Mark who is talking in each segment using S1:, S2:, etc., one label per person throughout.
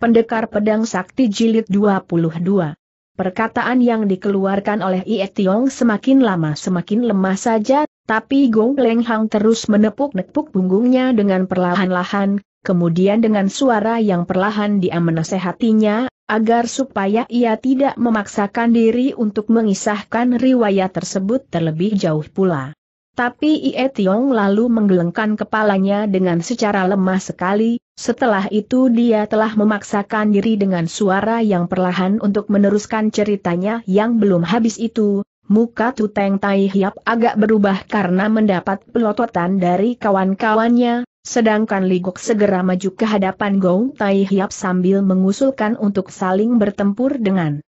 S1: Pendekar Pedang Sakti Jilid 22. Perkataan yang dikeluarkan oleh Ie Tiong semakin lama semakin lemah saja, tapi Gong Leng Hang terus menepuk-nepuk punggungnya dengan perlahan-lahan, kemudian dengan suara yang perlahan dia menasehatinya, agar supaya ia tidak memaksakan diri untuk mengisahkan riwayat tersebut terlebih jauh pula. Tapi Ie Tiong lalu menggelengkan kepalanya dengan secara lemah sekali, setelah itu dia telah memaksakan diri dengan suara yang perlahan untuk meneruskan ceritanya yang belum habis itu, Muka Tuteng Tai Hiap agak berubah karena mendapat pelototan dari kawan-kawannya, sedangkan Ligok segera maju ke hadapan Gong Tai Hiap sambil mengusulkan untuk saling bertempur dengan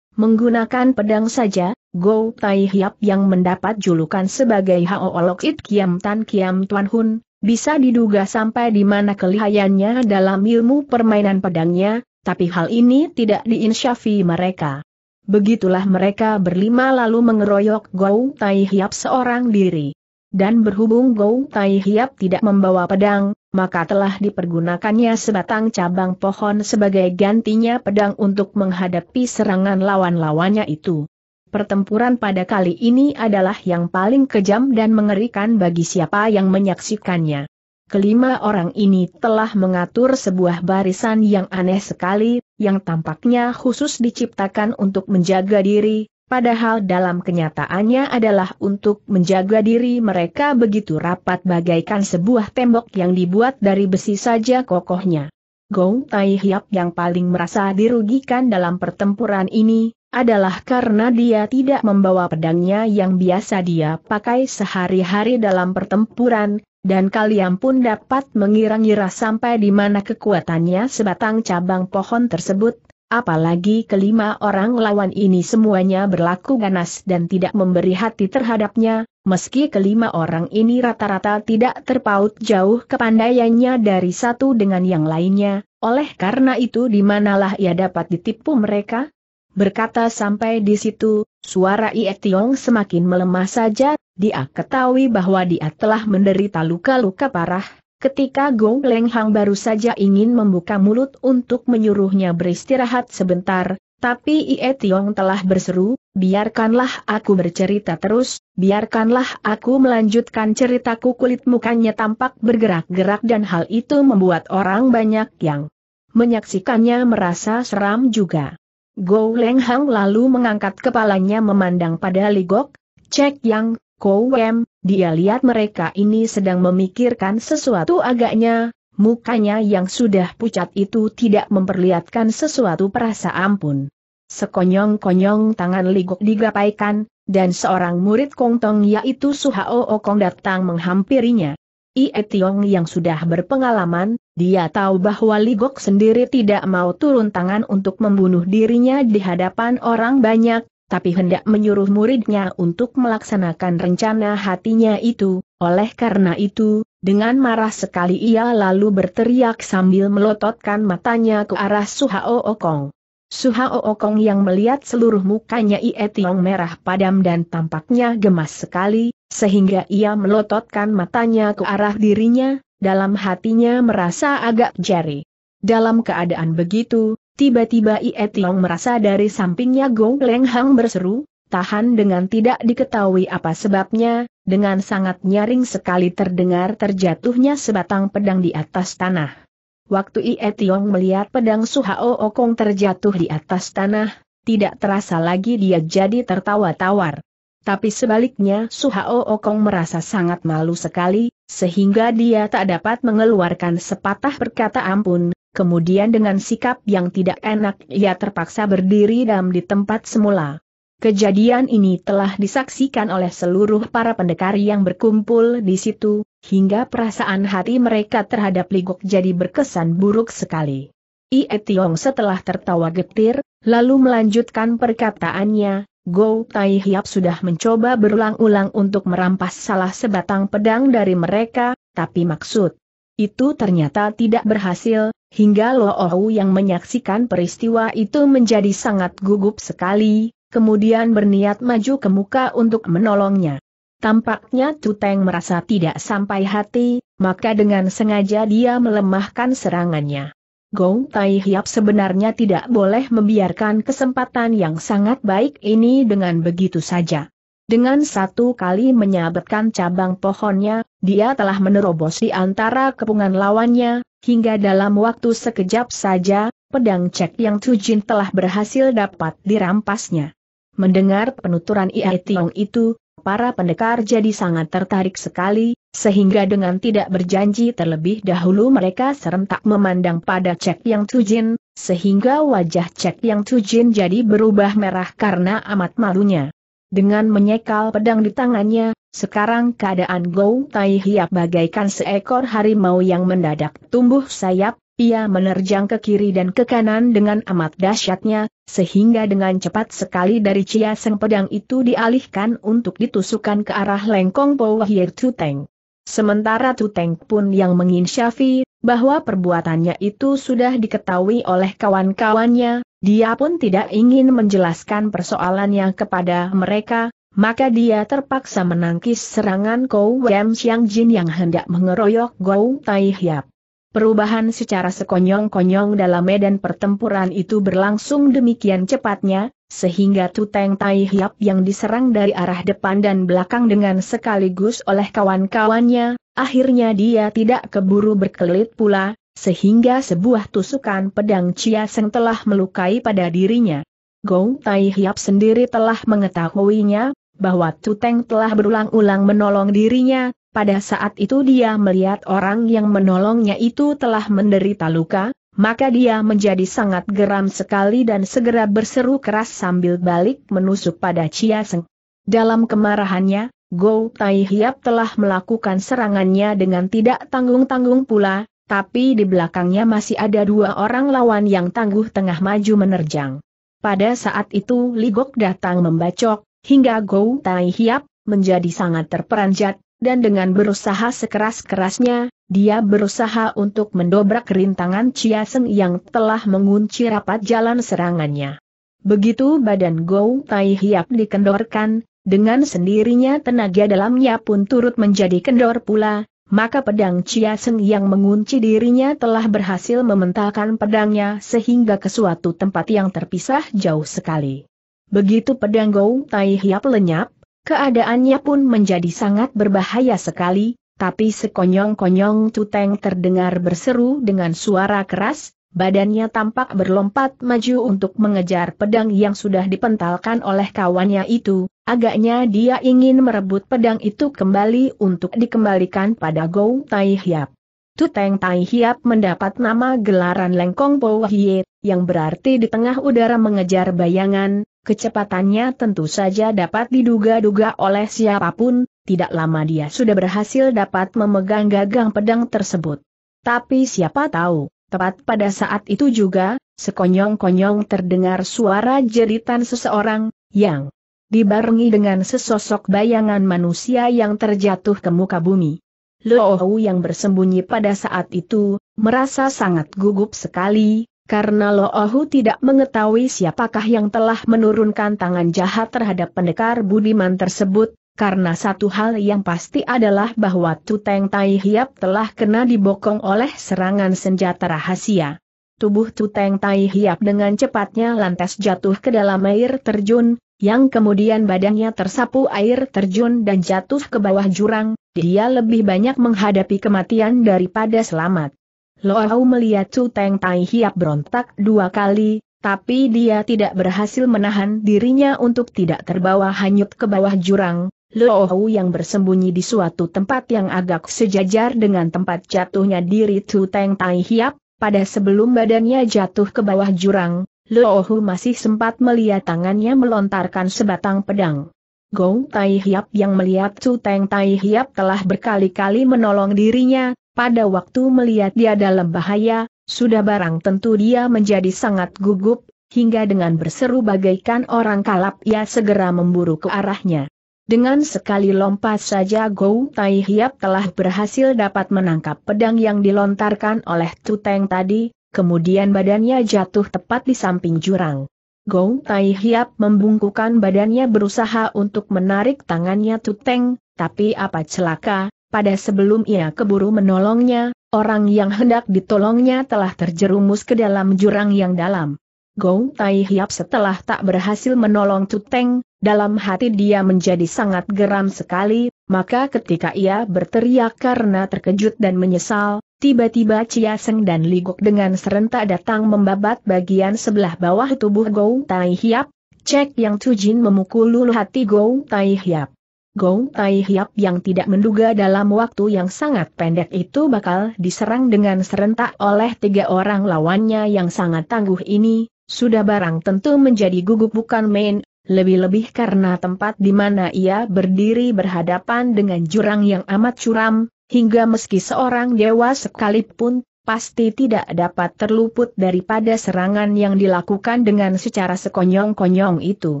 S1: Menggunakan pedang saja, Go Tai Hiap yang mendapat julukan sebagai Hao Olok It Kiam Tan Kiam Tuan Hun, bisa diduga sampai di mana kelihayannya dalam ilmu permainan pedangnya, tapi hal ini tidak diinsyafi mereka. Begitulah mereka berlima lalu mengeroyok Go Tai Hiap seorang diri. Dan berhubung Go Tai Hiap tidak membawa pedang, maka telah dipergunakannya sebatang cabang pohon sebagai gantinya pedang untuk menghadapi serangan lawan-lawannya itu. Pertempuran pada kali ini adalah yang paling kejam dan mengerikan bagi siapa yang menyaksikannya. Kelima orang ini telah mengatur sebuah barisan yang aneh sekali, yang tampaknya khusus diciptakan untuk menjaga diri, padahal dalam kenyataannya adalah untuk menjaga diri mereka begitu rapat bagaikan sebuah tembok yang dibuat dari besi saja kokohnya. Gong Tai Hiap yang paling merasa dirugikan dalam pertempuran ini, adalah karena dia tidak membawa pedangnya yang biasa dia pakai sehari-hari dalam pertempuran, dan kalian pun dapat mengira-ngira sampai di mana kekuatannya sebatang cabang pohon tersebut, Apalagi kelima orang lawan ini semuanya berlaku ganas dan tidak memberi hati terhadapnya, meski kelima orang ini rata-rata tidak terpaut jauh kepandaiannya dari satu dengan yang lainnya, oleh karena itu di manalah ia dapat ditipu mereka? Berkata sampai di situ, suara Ie Tiong semakin melemah saja, dia ketahui bahwa dia telah menderita luka-luka parah, Ketika Gong Leng Hang baru saja ingin membuka mulut untuk menyuruhnya beristirahat sebentar, tapi Ie Tiong telah berseru, biarkanlah aku bercerita terus, biarkanlah aku melanjutkan ceritaku kulit mukanya tampak bergerak-gerak dan hal itu membuat orang banyak yang menyaksikannya merasa seram juga. Go Leng Hang lalu mengangkat kepalanya memandang pada Ligok, Cek Yang, Kou Wem, dia lihat mereka ini sedang memikirkan sesuatu agaknya, mukanya yang sudah pucat itu tidak memperlihatkan sesuatu perasaan pun. Sekonyong-konyong tangan ligok digapaikan, dan seorang murid kongtong yaitu Su Suhao Okong datang menghampirinya. Ie Tiong yang sudah berpengalaman, dia tahu bahwa Ligok sendiri tidak mau turun tangan untuk membunuh dirinya di hadapan orang banyak, tapi hendak menyuruh muridnya untuk melaksanakan rencana hatinya itu, oleh karena itu, dengan marah sekali ia lalu berteriak sambil melototkan matanya ke arah Suhao Okong. Suhao Okong yang melihat seluruh mukanya Ie Tiong merah padam dan tampaknya gemas sekali, sehingga ia melototkan matanya ke arah dirinya, dalam hatinya merasa agak jari. Dalam keadaan begitu, Tiba-tiba Ie Tiong merasa dari sampingnya Gong Leng Hang berseru, tahan dengan tidak diketahui apa sebabnya, dengan sangat nyaring sekali terdengar terjatuhnya sebatang pedang di atas tanah. Waktu Ie Tiong melihat pedang Suhao Okong terjatuh di atas tanah, tidak terasa lagi dia jadi tertawa-tawar. Tapi sebaliknya Suhao Okong merasa sangat malu sekali, sehingga dia tak dapat mengeluarkan sepatah perkataan pun, kemudian dengan sikap yang tidak enak ia terpaksa berdiri dalam di tempat semula. Kejadian ini telah disaksikan oleh seluruh para pendekar yang berkumpul di situ, hingga perasaan hati mereka terhadap Ligok jadi berkesan buruk sekali. Ie Tiong setelah tertawa getir, lalu melanjutkan perkataannya, Go Tai Hiap sudah mencoba berulang-ulang untuk merampas salah sebatang pedang dari mereka, tapi maksud itu ternyata tidak berhasil, hingga Lo Ohu yang menyaksikan peristiwa itu menjadi sangat gugup sekali, kemudian berniat maju ke muka untuk menolongnya. Tampaknya Tuteng merasa tidak sampai hati, maka dengan sengaja dia melemahkan serangannya. Gong Tai Hiap sebenarnya tidak boleh membiarkan kesempatan yang sangat baik ini dengan begitu saja. Dengan satu kali menyabetkan cabang pohonnya, dia telah menerobos di antara kepungan lawannya, hingga dalam waktu sekejap saja, pedang cek yang Tujin telah berhasil dapat dirampasnya. Mendengar penuturan Ia Tiong itu, para pendekar jadi sangat tertarik sekali, sehingga dengan tidak berjanji terlebih dahulu mereka serentak memandang pada cek yang Tujin, sehingga wajah cek yang Tujin jadi berubah merah karena amat malunya. Dengan menyekal pedang di tangannya, sekarang keadaan Gou Tai Hiap bagaikan seekor harimau yang mendadak tumbuh sayap, ia menerjang ke kiri dan ke kanan dengan amat dahsyatnya, sehingga dengan cepat sekali dari Seng pedang itu dialihkan untuk ditusukkan ke arah lengkong Po Tuteng. Sementara Tuteng pun yang menginsyafi, bahwa perbuatannya itu sudah diketahui oleh kawan-kawannya, dia pun tidak ingin menjelaskan persoalannya kepada mereka, maka dia terpaksa menangkis serangan Kou Wem Xiang Jin yang hendak mengeroyok Gou Tai Hiap. Perubahan secara sekonyong-konyong dalam medan pertempuran itu berlangsung demikian cepatnya, sehingga Tuteng Tai Hiap yang diserang dari arah depan dan belakang dengan sekaligus oleh kawan-kawannya, Akhirnya dia tidak keburu berkelit pula, sehingga sebuah tusukan pedang Chiaseng telah melukai pada dirinya. Gong Tai Hiap sendiri telah mengetahuinya, bahwa Tuteng telah berulang-ulang menolong dirinya, pada saat itu dia melihat orang yang menolongnya itu telah menderita luka, maka dia menjadi sangat geram sekali dan segera berseru keras sambil balik menusuk pada Chia Seng. Dalam kemarahannya, Go Tai Hiap telah melakukan serangannya dengan tidak tanggung-tanggung pula, tapi di belakangnya masih ada dua orang lawan yang tangguh tengah maju menerjang. Pada saat itu Ligok datang membacok, hingga Go Tai Hiap menjadi sangat terperanjat, dan dengan berusaha sekeras-kerasnya, dia berusaha untuk mendobrak rintangan Chia Seng yang telah mengunci rapat jalan serangannya. Begitu badan Gou Tai Hiap dikendorkan, dengan sendirinya tenaga dalamnya pun turut menjadi kendor pula, maka pedang Chia Seng yang mengunci dirinya telah berhasil mementalkan pedangnya sehingga ke suatu tempat yang terpisah jauh sekali. Begitu pedang Gou Tai Hiap lenyap, keadaannya pun menjadi sangat berbahaya sekali, tapi sekonyong-konyong Tuteng terdengar berseru dengan suara keras, badannya tampak berlompat maju untuk mengejar pedang yang sudah dipentalkan oleh kawannya itu, Agaknya dia ingin merebut pedang itu kembali untuk dikembalikan pada Gou Tai Hiap. Tuteng Tai Hiap mendapat nama gelaran Lengkong Po Hie, yang berarti di tengah udara mengejar bayangan, kecepatannya tentu saja dapat diduga-duga oleh siapapun, tidak lama dia sudah berhasil dapat memegang gagang pedang tersebut. Tapi siapa tahu, tepat pada saat itu juga, sekonyong-konyong terdengar suara jeritan seseorang, yang dibarengi dengan sesosok bayangan manusia yang terjatuh ke muka bumi. Lohou yang bersembunyi pada saat itu, merasa sangat gugup sekali, karena Lohou tidak mengetahui siapakah yang telah menurunkan tangan jahat terhadap pendekar budiman tersebut, karena satu hal yang pasti adalah bahwa Tuteng Tai Hiap telah kena dibokong oleh serangan senjata rahasia. Tubuh Tuteng Tai Hiap dengan cepatnya lantas jatuh ke dalam air terjun, yang kemudian badannya tersapu air terjun dan jatuh ke bawah jurang, dia lebih banyak menghadapi kematian daripada selamat. Loau melihat Chu Teng Tai Hiap berontak dua kali, tapi dia tidak berhasil menahan dirinya untuk tidak terbawa hanyut ke bawah jurang. Loau yang bersembunyi di suatu tempat yang agak sejajar dengan tempat jatuhnya diri Chu Teng Tai Hiap, pada sebelum badannya jatuh ke bawah jurang, Loohu masih sempat melihat tangannya melontarkan sebatang pedang. Gong Tai Hiap yang melihat Cu Teng Tai Hiap telah berkali-kali menolong dirinya, pada waktu melihat dia dalam bahaya, sudah barang tentu dia menjadi sangat gugup, hingga dengan berseru bagaikan orang kalap ia segera memburu ke arahnya. Dengan sekali lompat saja Gou Tai Hiap telah berhasil dapat menangkap pedang yang dilontarkan oleh Tuteng tadi, kemudian badannya jatuh tepat di samping jurang. Gong Tai Hiap membungkukan badannya berusaha untuk menarik tangannya Tuteng, tapi apa celaka, pada sebelum ia keburu menolongnya, orang yang hendak ditolongnya telah terjerumus ke dalam jurang yang dalam. Gong Tai Hiap setelah tak berhasil menolong Tuteng, dalam hati dia menjadi sangat geram sekali, maka ketika ia berteriak karena terkejut dan menyesal, tiba-tiba Chia Seng dan Ligok dengan serentak datang membabat bagian sebelah bawah tubuh Gong Tai Hiap, Cek Yang Jin memukul lulu hati Gong Tai Hiap. Gong Tai Hiap yang tidak menduga dalam waktu yang sangat pendek itu bakal diserang dengan serentak oleh tiga orang lawannya yang sangat tangguh ini, sudah barang tentu menjadi gugup bukan main, lebih-lebih karena tempat di mana ia berdiri berhadapan dengan jurang yang amat curam, hingga meski seorang dewa sekalipun, pasti tidak dapat terluput daripada serangan yang dilakukan dengan secara sekonyong-konyong itu.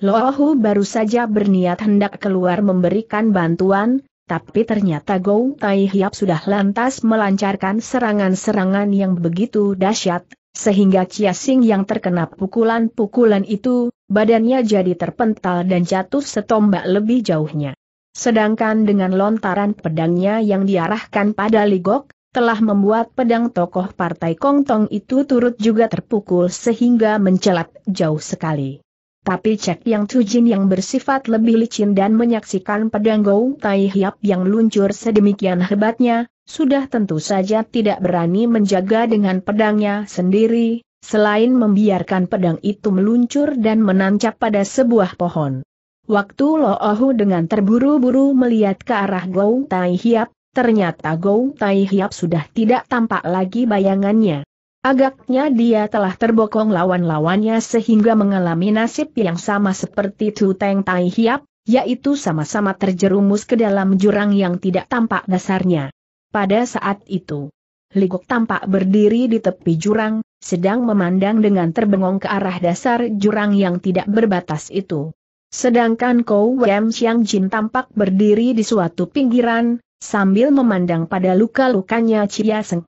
S1: Lohu baru saja berniat hendak keluar memberikan bantuan, tapi ternyata Gou Tai Hiap sudah lantas melancarkan serangan-serangan yang begitu dahsyat, sehingga Sing yang terkena pukulan-pukulan itu, badannya jadi terpental dan jatuh setombak lebih jauhnya. Sedangkan dengan lontaran pedangnya yang diarahkan pada Ligok, telah membuat pedang tokoh partai Kongtong itu turut juga terpukul sehingga mencelat jauh sekali. Tapi Cek Yang Tujin yang bersifat lebih licin dan menyaksikan pedang Gou Tai Hiap yang luncur sedemikian hebatnya, sudah tentu saja tidak berani menjaga dengan pedangnya sendiri, selain membiarkan pedang itu meluncur dan menancap pada sebuah pohon. Waktu Lo Ohu dengan terburu-buru melihat ke arah Gou Tai Hiap, ternyata Gou Tai Hiap sudah tidak tampak lagi bayangannya. Agaknya dia telah terbokong lawan-lawannya sehingga mengalami nasib yang sama seperti Tu Teng Tai Hiap, yaitu sama-sama terjerumus ke dalam jurang yang tidak tampak dasarnya. Pada saat itu, Ligok tampak berdiri di tepi jurang, sedang memandang dengan terbengong ke arah dasar jurang yang tidak berbatas itu. Sedangkan Kou Wem Xiang Jin tampak berdiri di suatu pinggiran, sambil memandang pada luka-lukanya Chia Seng.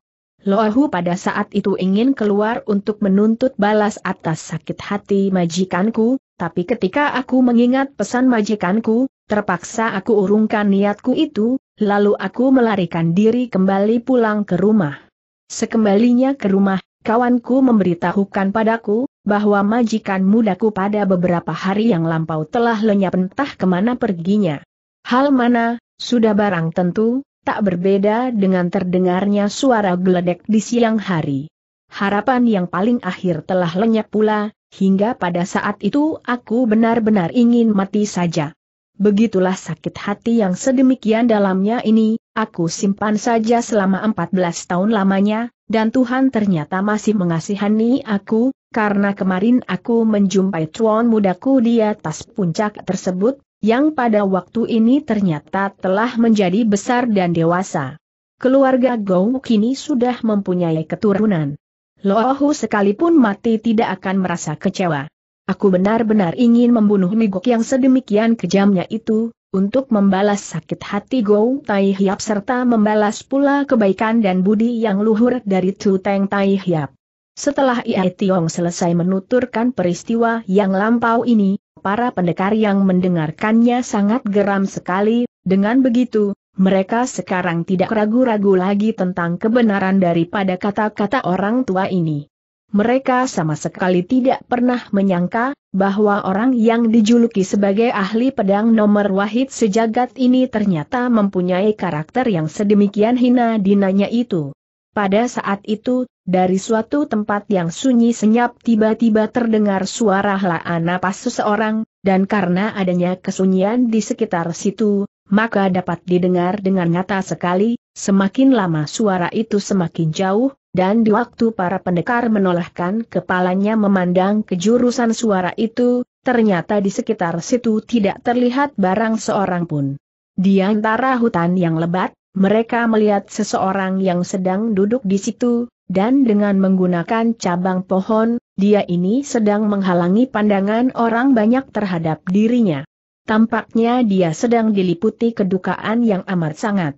S1: Loahu pada saat itu ingin keluar untuk menuntut balas atas sakit hati majikanku, tapi ketika aku mengingat pesan majikanku, terpaksa aku urungkan niatku itu, lalu aku melarikan diri kembali pulang ke rumah. Sekembalinya ke rumah, kawanku memberitahukan padaku, bahwa majikan mudaku pada beberapa hari yang lampau telah lenyap entah kemana perginya. Hal mana, sudah barang tentu, Tak berbeda dengan terdengarnya suara geledek di siang hari. Harapan yang paling akhir telah lenyap pula, hingga pada saat itu aku benar-benar ingin mati saja. Begitulah sakit hati yang sedemikian dalamnya ini, aku simpan saja selama 14 tahun lamanya, dan Tuhan ternyata masih mengasihani aku, karena kemarin aku menjumpai cuan mudaku di atas puncak tersebut, yang pada waktu ini ternyata telah menjadi besar dan dewasa. Keluarga Gou kini sudah mempunyai keturunan. Lohu sekalipun mati tidak akan merasa kecewa. Aku benar-benar ingin membunuh Migok yang sedemikian kejamnya itu, untuk membalas sakit hati Gou Tai Hiap serta membalas pula kebaikan dan budi yang luhur dari Tu Teng Tai Hiap. Setelah Ia Tiong selesai menuturkan peristiwa yang lampau ini, para pendekar yang mendengarkannya sangat geram sekali, dengan begitu, mereka sekarang tidak ragu-ragu lagi tentang kebenaran daripada kata-kata orang tua ini. Mereka sama sekali tidak pernah menyangka bahwa orang yang dijuluki sebagai ahli pedang nomor wahid sejagat ini ternyata mempunyai karakter yang sedemikian hina dinanya itu. Pada saat itu, dari suatu tempat yang sunyi senyap tiba-tiba terdengar suara helaan napas seseorang, dan karena adanya kesunyian di sekitar situ, maka dapat didengar dengan nyata sekali, semakin lama suara itu semakin jauh, dan di waktu para pendekar menolehkan kepalanya memandang ke jurusan suara itu, ternyata di sekitar situ tidak terlihat barang seorang pun. Di antara hutan yang lebat, mereka melihat seseorang yang sedang duduk di situ, dan dengan menggunakan cabang pohon, dia ini sedang menghalangi pandangan orang banyak terhadap dirinya. Tampaknya dia sedang diliputi kedukaan yang amat sangat.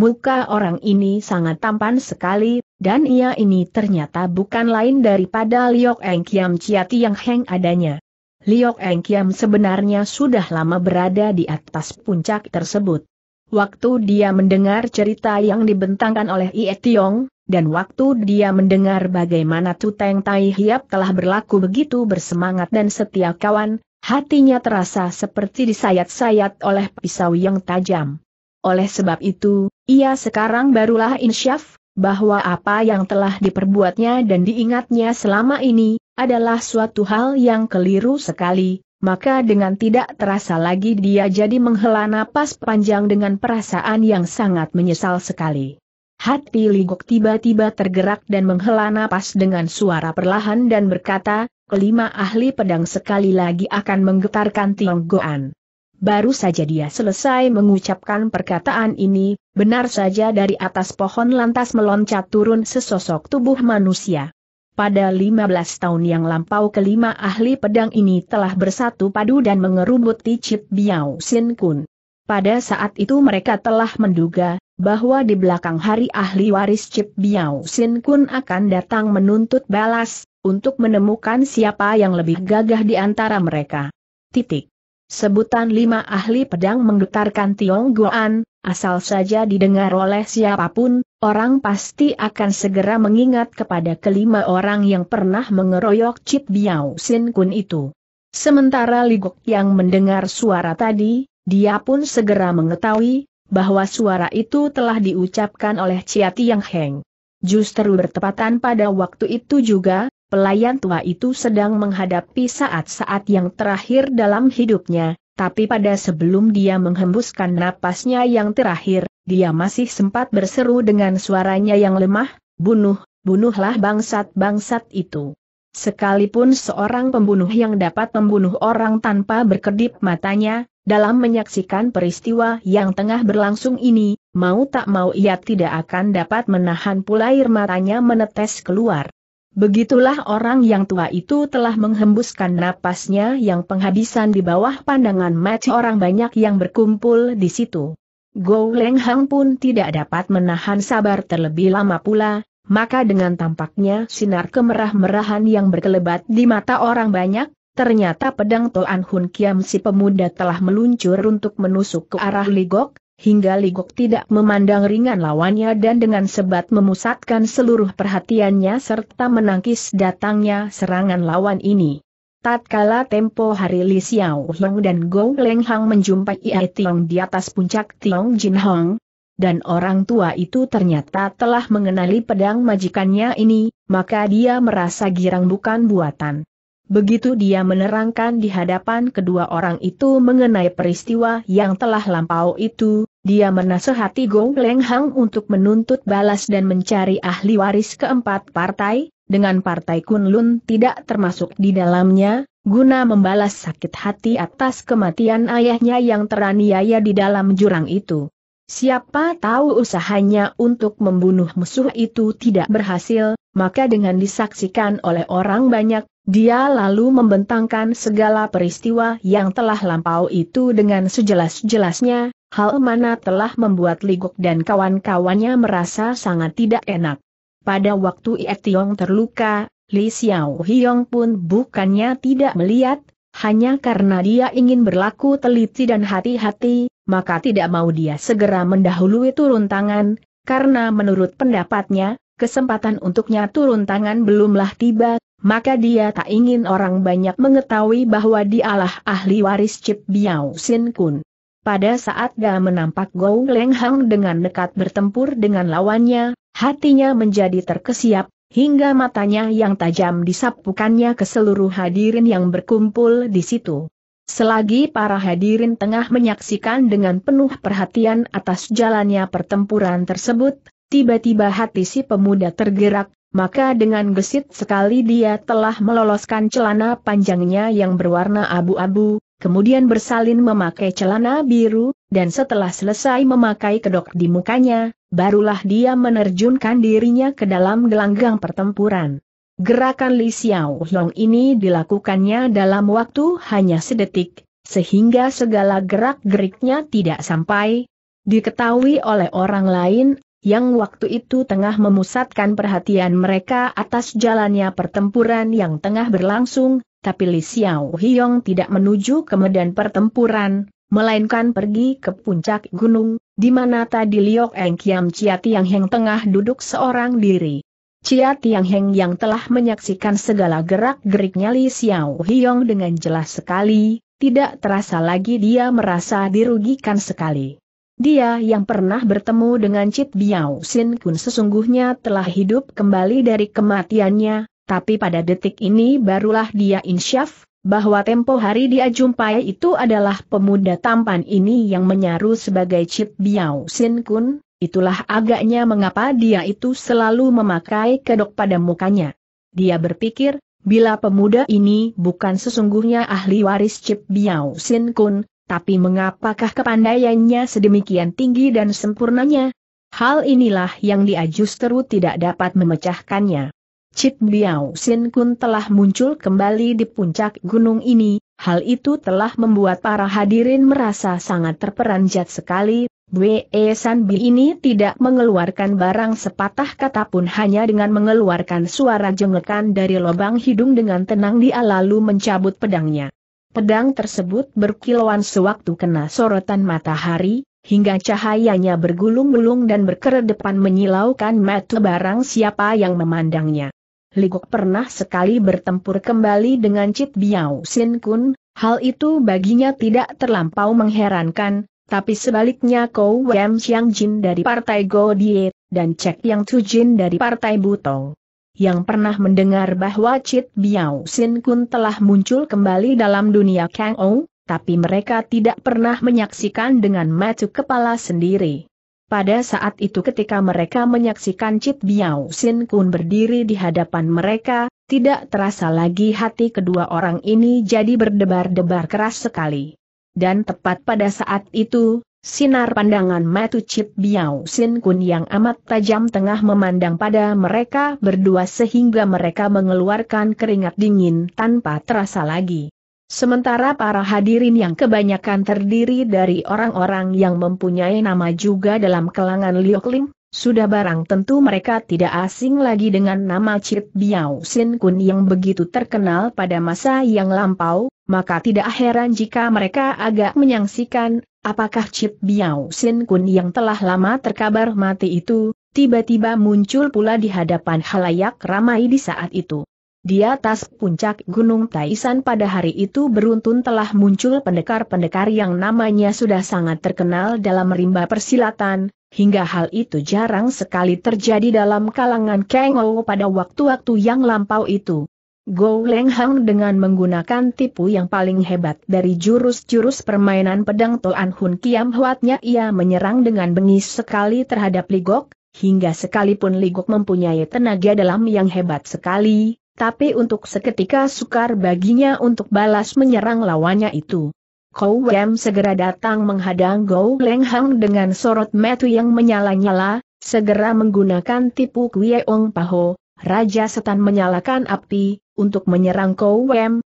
S1: Muka orang ini sangat tampan sekali, dan ia ini ternyata bukan lain daripada Liok Eng Kiam Chiati yang heng adanya. Liok Eng Kiam sebenarnya sudah lama berada di atas puncak tersebut. Waktu dia mendengar cerita yang dibentangkan oleh Ie Tiong, dan waktu dia mendengar bagaimana Tuteng Tai Hiap telah berlaku begitu bersemangat dan setia kawan, hatinya terasa seperti disayat-sayat oleh pisau yang tajam. Oleh sebab itu, ia sekarang barulah insyaf, bahwa apa yang telah diperbuatnya dan diingatnya selama ini, adalah suatu hal yang keliru sekali, maka dengan tidak terasa lagi dia jadi menghela napas panjang dengan perasaan yang sangat menyesal sekali. Hati Ligok tiba-tiba tergerak dan menghela napas dengan suara perlahan dan berkata, kelima ahli pedang sekali lagi akan menggetarkan Goan. Baru saja dia selesai mengucapkan perkataan ini, benar saja dari atas pohon lantas meloncat turun sesosok tubuh manusia. Pada 15 tahun yang lampau kelima ahli pedang ini telah bersatu padu dan mengerubuti Cip Biao Sin Kun. Pada saat itu mereka telah menduga, bahwa di belakang hari ahli waris Cip Biao Sin Kun akan datang menuntut balas, untuk menemukan siapa yang lebih gagah di antara mereka. Titik. Sebutan lima ahli pedang menggetarkan Tiong Guan, asal saja didengar oleh siapapun, orang pasti akan segera mengingat kepada kelima orang yang pernah mengeroyok Cip Biao Sin Kun itu. Sementara Ligok yang mendengar suara tadi, dia pun segera mengetahui, bahwa suara itu telah diucapkan oleh Chia Tiang Heng. Justru bertepatan pada waktu itu juga, pelayan tua itu sedang menghadapi saat-saat yang terakhir dalam hidupnya, tapi pada sebelum dia menghembuskan napasnya yang terakhir, dia masih sempat berseru dengan suaranya yang lemah, bunuh, bunuhlah bangsat-bangsat itu. Sekalipun seorang pembunuh yang dapat membunuh orang tanpa berkedip matanya, dalam menyaksikan peristiwa yang tengah berlangsung ini, mau tak mau ia tidak akan dapat menahan pula air matanya menetes keluar. Begitulah orang yang tua itu telah menghembuskan napasnya yang penghabisan di bawah pandangan mata orang banyak yang berkumpul di situ. Go Leng Hang pun tidak dapat menahan sabar terlebih lama pula, maka dengan tampaknya sinar kemerah-merahan yang berkelebat di mata orang banyak, ternyata pedang Toan Hun Kiam si pemuda telah meluncur untuk menusuk ke arah Ligok, hingga Ligok tidak memandang ringan lawannya dan dengan sebat memusatkan seluruh perhatiannya serta menangkis datangnya serangan lawan ini. Tatkala tempo hari Li Xiao Long dan Gong Leng Hang menjumpai Ia Tiong di atas puncak Tiong Jin Hong, dan orang tua itu ternyata telah mengenali pedang majikannya ini, maka dia merasa girang bukan buatan. Begitu dia menerangkan di hadapan kedua orang itu mengenai peristiwa yang telah lampau itu, dia menasehati Gong Lenghang untuk menuntut balas dan mencari ahli waris keempat partai, dengan partai Kunlun tidak termasuk di dalamnya, guna membalas sakit hati atas kematian ayahnya yang teraniaya di dalam jurang itu. Siapa tahu usahanya untuk membunuh musuh itu tidak berhasil, maka dengan disaksikan oleh orang banyak, dia lalu membentangkan segala peristiwa yang telah lampau itu dengan sejelas-jelasnya, hal mana telah membuat Ligok dan kawan-kawannya merasa sangat tidak enak. Pada waktu Ie Tiong terluka, Li Xiao Hiong pun bukannya tidak melihat, hanya karena dia ingin berlaku teliti dan hati-hati, maka tidak mau dia segera mendahului turun tangan, karena menurut pendapatnya, kesempatan untuknya turun tangan belumlah tiba, maka dia tak ingin orang banyak mengetahui bahwa dialah ahli waris Cip Biao Sin Kun. Pada saat dia menampak Gou Leng Hang dengan dekat bertempur dengan lawannya, hatinya menjadi terkesiap, hingga matanya yang tajam disapukannya ke seluruh hadirin yang berkumpul di situ. Selagi para hadirin tengah menyaksikan dengan penuh perhatian atas jalannya pertempuran tersebut, tiba-tiba hati si pemuda tergerak, maka dengan gesit sekali dia telah meloloskan celana panjangnya yang berwarna abu-abu, kemudian bersalin memakai celana biru, dan setelah selesai memakai kedok di mukanya, barulah dia menerjunkan dirinya ke dalam gelanggang pertempuran. Gerakan Li Xiao Long ini dilakukannya dalam waktu hanya sedetik, sehingga segala gerak-geriknya tidak sampai diketahui oleh orang lain, yang waktu itu tengah memusatkan perhatian mereka atas jalannya pertempuran yang tengah berlangsung, tapi Li Xiao Hiong tidak menuju ke medan pertempuran, melainkan pergi ke puncak gunung, di mana tadi Liok Eng Kiam Chia Tiang Heng tengah duduk seorang diri. Chia Tiang Heng yang telah menyaksikan segala gerak-geriknya Li Xiao Hiong dengan jelas sekali, tidak terasa lagi dia merasa dirugikan sekali. Dia yang pernah bertemu dengan Cit Biao Sin Kun sesungguhnya telah hidup kembali dari kematiannya, tapi pada detik ini barulah dia insyaf, bahwa tempo hari dia jumpai itu adalah pemuda tampan ini yang menyaru sebagai Cip Biao Sin Kun, itulah agaknya mengapa dia itu selalu memakai kedok pada mukanya. Dia berpikir, bila pemuda ini bukan sesungguhnya ahli waris Cip Biao Sin Kun, tapi mengapakah kepandaiannya sedemikian tinggi dan sempurnanya? Hal inilah yang dia justru tidak dapat memecahkannya. Cip Biao Sin Kun telah muncul kembali di puncak gunung ini, hal itu telah membuat para hadirin merasa sangat terperanjat sekali, Bwe San Bi ini tidak mengeluarkan barang sepatah kata pun hanya dengan mengeluarkan suara jengekan dari lubang hidung dengan tenang dia lalu mencabut pedangnya. Pedang tersebut berkilauan sewaktu kena sorotan matahari, hingga cahayanya bergulung-gulung dan berkeredepan menyilaukan mata barang siapa yang memandangnya. Ligok pernah sekali bertempur kembali dengan Cit Biao Sin Kun, hal itu baginya tidak terlampau mengherankan, tapi sebaliknya Kou Wem Xiang Jin dari Partai Godie, dan Cek Yang Jin dari Partai Butong, yang pernah mendengar bahwa Chit Biao Sin Kun telah muncul kembali dalam dunia Kang Ou, tapi mereka tidak pernah menyaksikan dengan mata kepala sendiri. Pada saat itu ketika mereka menyaksikan Chit Biao Sin Kun berdiri di hadapan mereka, tidak terasa lagi hati kedua orang ini jadi berdebar-debar keras sekali. Dan tepat pada saat itu, Sinar pandangan Matu Chip Biao Sin Kun yang amat tajam tengah memandang pada mereka berdua sehingga mereka mengeluarkan keringat dingin tanpa terasa lagi. Sementara para hadirin yang kebanyakan terdiri dari orang-orang yang mempunyai nama juga dalam kelangan Lioklim, sudah barang tentu mereka tidak asing lagi dengan nama Chip Biao Sin Kun yang begitu terkenal pada masa yang lampau, maka tidak heran jika mereka agak menyangsikan apakah Chip Biao Sin Kun yang telah lama terkabar mati itu, tiba-tiba muncul pula di hadapan halayak ramai di saat itu. Di atas puncak Gunung Taisan pada hari itu beruntun telah muncul pendekar-pendekar yang namanya sudah sangat terkenal dalam rimba persilatan, hingga hal itu jarang sekali terjadi dalam kalangan Kengou pada waktu-waktu yang lampau itu. Go Leng Hang dengan menggunakan tipu yang paling hebat dari jurus-jurus permainan pedang Toan Hun Kiam Huatnya ia menyerang dengan bengis sekali terhadap Ligok, hingga sekalipun Ligok mempunyai tenaga dalam yang hebat sekali, tapi untuk seketika sukar baginya untuk balas menyerang lawannya itu. Kou Wem segera datang menghadang Go Leng Hang dengan sorot metu yang menyala-nyala, segera menggunakan tipu Kwee Ong Paho, Raja Setan menyalakan api, untuk menyerang Kou Wem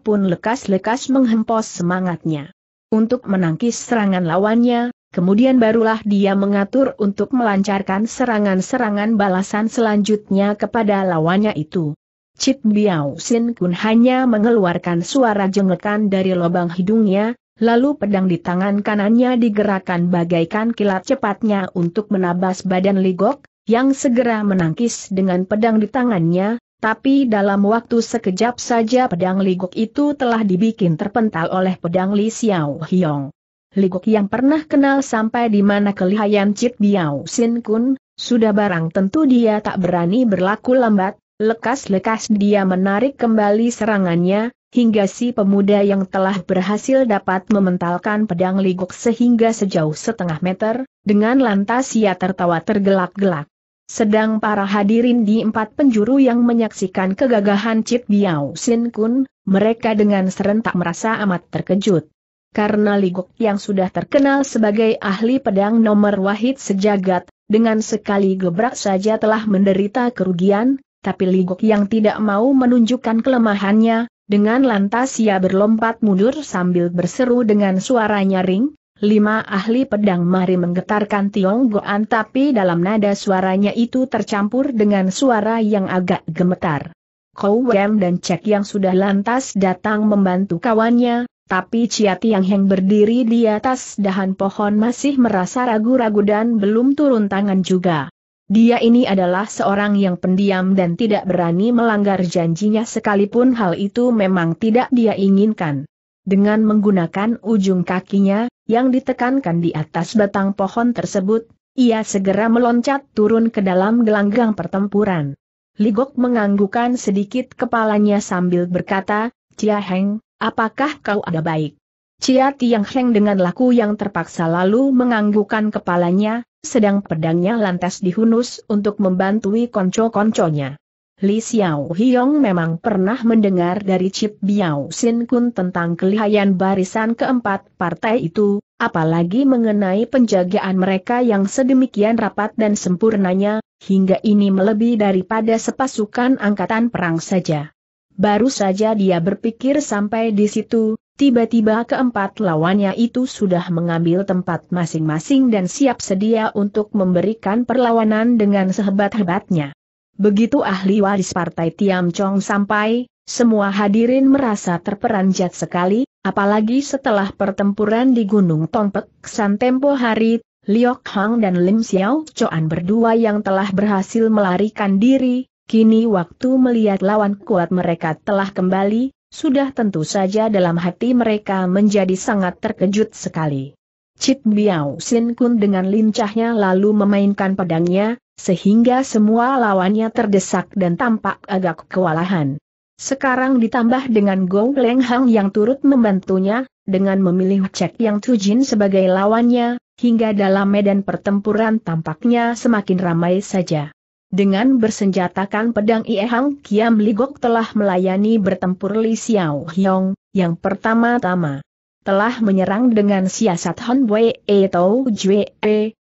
S1: pun lekas-lekas menghempos semangatnya. Untuk menangkis serangan lawannya, kemudian barulah dia mengatur untuk melancarkan serangan-serangan balasan selanjutnya kepada lawannya itu. Cip Biao Sin Kun hanya mengeluarkan suara jengekan dari lubang hidungnya, Lalu pedang di tangan kanannya digerakkan bagaikan kilat cepatnya untuk menabas badan Ligok, yang segera menangkis dengan pedang di tangannya, tapi dalam waktu sekejap saja pedang liguk itu telah dibikin terpental oleh pedang Li Xiao Hiong. Liguk yang pernah kenal sampai di mana kelihayan Cip Biao Sin Kun, sudah barang tentu dia tak berani berlaku lambat, lekas-lekas dia menarik kembali serangannya, hingga si pemuda yang telah berhasil dapat mementalkan pedang liguk sehingga sejauh setengah meter, dengan lantas ia tertawa tergelak-gelak. Sedang para hadirin di empat penjuru yang menyaksikan kegagahan Cip Biao Sin Kun, mereka dengan serentak merasa amat terkejut. Karena Ligok yang sudah terkenal sebagai ahli pedang nomor wahid sejagat, dengan sekali gebrak saja telah menderita kerugian, tapi Ligok yang tidak mau menunjukkan kelemahannya, dengan lantas ia berlompat mundur sambil berseru dengan suara nyaring, Lima ahli pedang mari menggetarkan Tiong Goan tapi dalam nada suaranya itu tercampur dengan suara yang agak gemetar. Kou Wem dan Cek yang sudah lantas datang membantu kawannya, tapi Ciati Tiang Heng berdiri di atas dahan pohon masih merasa ragu-ragu dan belum turun tangan juga. Dia ini adalah seorang yang pendiam dan tidak berani melanggar janjinya sekalipun hal itu memang tidak dia inginkan. Dengan menggunakan ujung kakinya, yang ditekankan di atas batang pohon tersebut, ia segera meloncat turun ke dalam gelanggang pertempuran. Ligok menganggukan sedikit kepalanya sambil berkata, Cia Heng, apakah kau ada baik? Cia Tiang Heng dengan laku yang terpaksa lalu menganggukan kepalanya, sedang pedangnya lantas dihunus untuk membantui konco-konconya. Li Xiao Hiong memang pernah mendengar dari Chip Biao Sin Kun tentang kelihayan barisan keempat partai itu, apalagi mengenai penjagaan mereka yang sedemikian rapat dan sempurnanya, hingga ini melebihi daripada sepasukan angkatan perang saja. Baru saja dia berpikir sampai di situ, Tiba-tiba keempat lawannya itu sudah mengambil tempat masing-masing dan siap sedia untuk memberikan perlawanan dengan sehebat-hebatnya. Begitu ahli waris partai Tiam Chong sampai, semua hadirin merasa terperanjat sekali, apalagi setelah pertempuran di Gunung Tongpek San tempo hari, Liok Hang dan Lim Xiao Choan berdua yang telah berhasil melarikan diri, kini waktu melihat lawan kuat mereka telah kembali, sudah tentu saja dalam hati mereka menjadi sangat terkejut sekali. Cit Biao Sin Kun dengan lincahnya lalu memainkan pedangnya, sehingga semua lawannya terdesak dan tampak agak kewalahan. Sekarang ditambah dengan Gong Leng Hang yang turut membantunya, dengan memilih Cek Yang Tujin sebagai lawannya, hingga dalam medan pertempuran tampaknya semakin ramai saja. Dengan bersenjatakan pedang Ie Hang Kiam Ligok telah melayani bertempur Li Xiao Hyong, yang pertama-tama telah menyerang dengan siasat Hon Wei E Jue